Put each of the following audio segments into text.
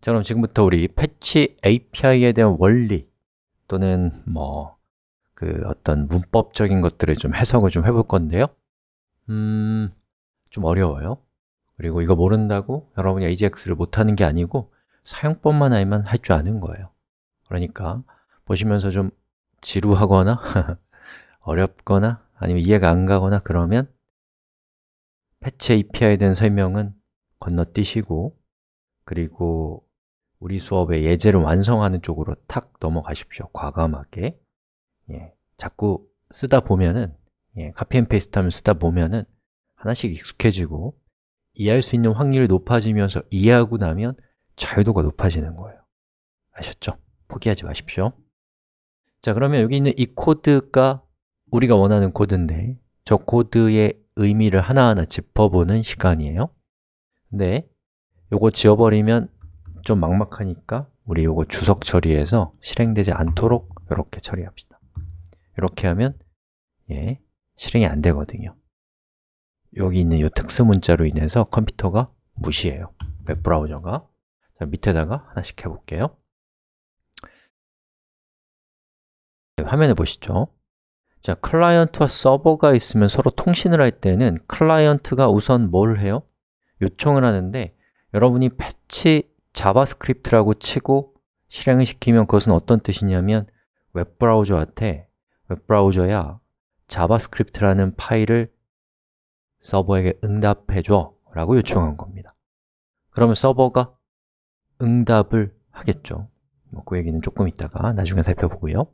자, 그럼 지금부터 우리 패치 API에 대한 원리 또는 뭐 그 어떤 문법적인 것들을 좀 해석을 좀 해볼 건데요 음, 좀 어려워요 그리고 이거 모른다고 여러분이 AJAX를 못하는 게 아니고 사용법만 알면 할 줄 아는 거예요 그러니까 보시면서 좀 지루하거나 어렵거나 아니면 이해가 안 가거나 그러면 패치 API에 대한 설명은 건너뛰시고 그리고 우리 수업의 예제를 완성하는 쪽으로 탁 넘어가십시오. 과감하게. 예, 자꾸 쓰다 보면은 예, 카피 앤 페이스트 하면 쓰다 보면은 하나씩 익숙해지고 이해할 수 있는 확률이 높아지면서 이해하고 나면 자유도가 높아지는 거예요. 아셨죠? 포기하지 마십시오. 자, 그러면 여기 있는 이 코드가 우리가 원하는 코드인데 저 코드의 의미를 하나하나 짚어보는 시간이에요. 근데 요거 지워버리면 좀 막막하니까 우리 요거 주석 처리해서 실행되지 않도록 이렇게 처리합시다. 이렇게 하면 예, 실행이 안 되거든요. 여기 있는 이 특수 문자로 인해서 컴퓨터가 무시해요. 웹 브라우저가. 자, 밑에다가 하나씩 해볼게요. 네, 화면에 보시죠. 자, 클라이언트와 서버가 있으면 서로 통신을 할 때는 클라이언트가 우선 뭘 해요? 요청을 하는데 여러분이 패치 자바스크립트라고 치고 실행을 시키면 그것은 어떤 뜻이냐면 웹브라우저한테 웹브라우저야 자바스크립트라는 파일을 서버에게 응답해줘 라고 요청한 겁니다 그러면 서버가 응답을 하겠죠 뭐 그 얘기는 조금 있다가 나중에 살펴보고요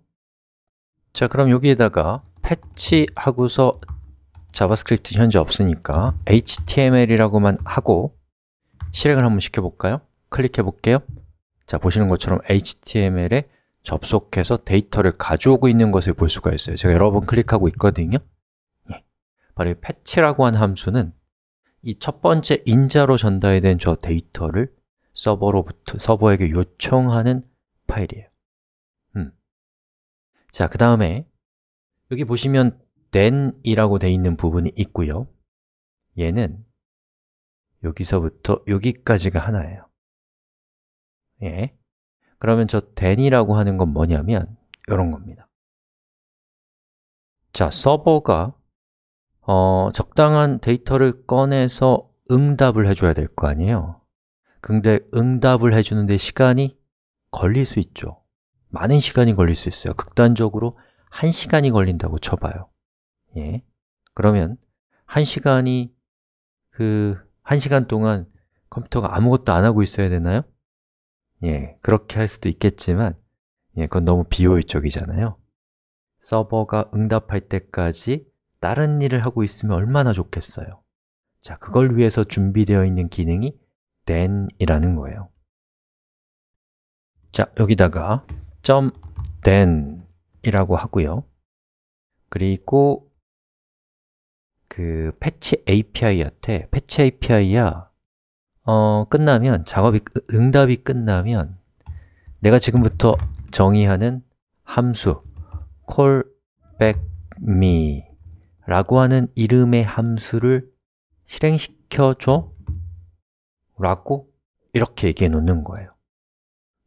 자 그럼 여기에다가 패치하고서 자바스크립트 현재 없으니까 html이라고만 하고 실행을 한번 시켜볼까요? 클릭해 볼게요 자, 보시는 것처럼 HTML에 접속해서 데이터를 가져오고 있는 것을 볼 수가 있어요 제가 여러 번 클릭하고 있거든요 예. 바로 이 패치라고 한 함수는 이 첫 번째 인자로 전달된 저 데이터를 서버로부터, 서버에게 요청하는 파일이에요 음. 자, 그 다음에 여기 보시면 then이라고 되어 있는 부분이 있고요 얘는 여기서부터 여기까지가 하나예요 예. 그러면 저 then이라고 하는 건 뭐냐면 이런 겁니다. 자, 서버가 어, 적당한 데이터를 꺼내서 응답을 해줘야 될 거 아니에요 근데 응답을 해주는데 시간이 걸릴 수 있죠 많은 시간이 걸릴 수 있어요 극단적으로 1시간이 걸린다고 쳐봐요 예. 그러면 1시간이 그 1시간 동안 컴퓨터가 아무것도 안 하고 있어야 되나요? 예, 그렇게 할 수도 있겠지만 예, 그건 너무 비효율적이잖아요 서버가 응답할 때까지 다른 일을 하고 있으면 얼마나 좋겠어요 자, 그걸 위해서 준비되어 있는 기능이 then이라는 거예요 자, 여기다가 .then 이라고 하고요 그리고 그 패치 API한테 패치 API야 어, 끝나면 작업이 응답이 끝나면 내가 지금부터 정의하는 함수 callback me 라고 하는 이름의 함수를 실행시켜줘 라고 이렇게 얘기해 놓는 거예요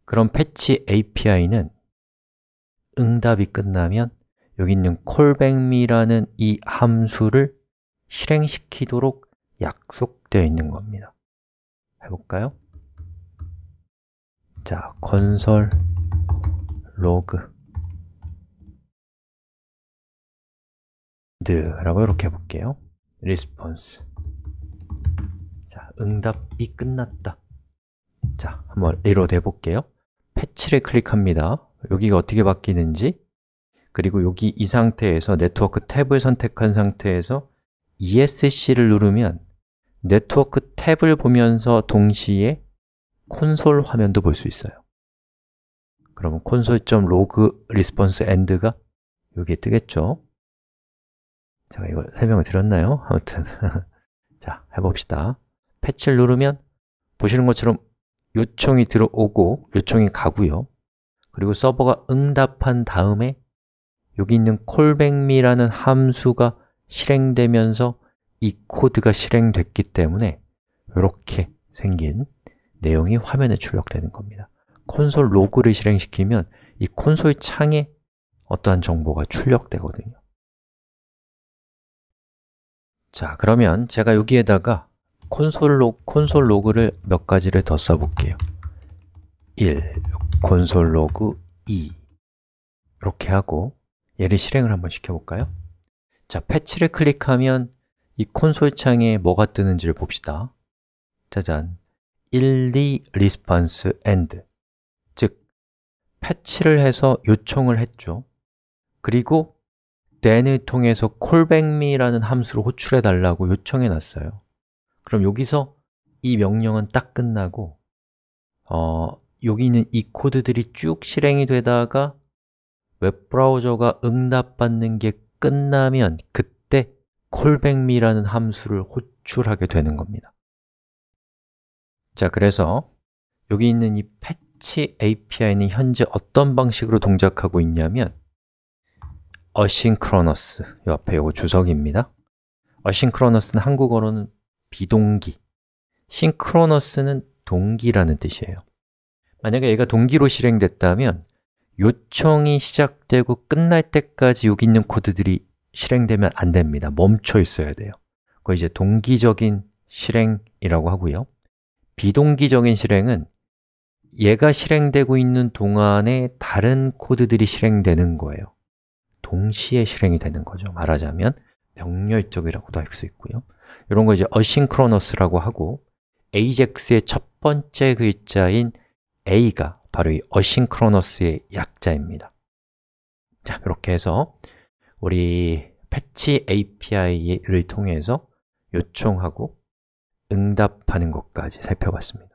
그럼 패치 API는 응답이 끝나면 여기 있는 callbackme라는 이 함수를 실행시키도록 약속되어 있는 겁니다 해볼까요? 자, 건설 로그 드라고 이렇게 해볼게요. 리스폰스 자, 응답이 끝났다. 자, 한번 리로드 해볼게요. 패치를 클릭합니다. 여기가 어떻게 바뀌는지 그리고 여기 이 상태에서 네트워크 탭을 선택한 상태에서 ESC를 누르면 네트워크 탭을 보면서 동시에 콘솔 화면도 볼 수 있어요 그러면 console.log response end가 여기에 뜨겠죠 제가 이걸 설명을 드렸나요? 아무튼 자, 해봅시다 패치를 누르면 보시는 것처럼 요청이 들어오고 요청이 가고요 그리고 서버가 응답한 다음에 여기 있는 callbackme라는 함수가 실행되면서 이 코드가 실행됐기 때문에 이렇게 생긴 내용이 화면에 출력되는 겁니다 콘솔 로그를 실행시키면 이 콘솔 창에 어떠한 정보가 출력되거든요 자, 그러면 제가 여기에다가 콘솔, 로, 콘솔 로그를 몇 가지를 더 써볼게요 1, 콘솔 로그 2 이렇게 하고 얘를 실행을 한번 시켜볼까요? 자, 패치를 클릭하면 이 콘솔 창에 뭐가 뜨는지를 봅시다. 짜잔. 1, 2 response end 즉, 패치를 해서 요청을 했죠. 그리고 then을 통해서 callback me라는 함수를 호출해 달라고 요청해 놨어요. 그럼 여기서 이 명령은 딱 끝나고 어, 여기 있는 이 코드들이 쭉 실행이 되다가 웹브라우저가 응답받는 게 끝나면 그때 콜백미라는 함수를 호출하게 되는 겁니다 자, 그래서 여기 있는 이 패치 API는 현재 어떤 방식으로 동작하고 있냐면 어싱크로너스, 이 앞에 이거 주석입니다 어싱크로너스는 한국어로는 비동기 싱크로너스는 동기라는 뜻이에요 만약에 얘가 동기로 실행됐다면 요청이 시작되고 끝날 때까지 여기 있는 코드들이 실행되면 안 됩니다. 멈춰 있어야 돼요. 그거 이제 동기적인 실행이라고 하고요. 비동기적인 실행은 얘가 실행되고 있는 동안에 다른 코드들이 실행되는 거예요. 동시에 실행이 되는 거죠. 말하자면 병렬적이라고도 할 수 있고요. 이런 거 이제 어싱크로너스라고 하고 AJAX의 첫 번째 글자인 A가 바로 이 어싱크로너스의 약자입니다. 자, 이렇게 해서 우리 패치 API를 통해서 요청하고 응답하는 것까지 살펴봤습니다.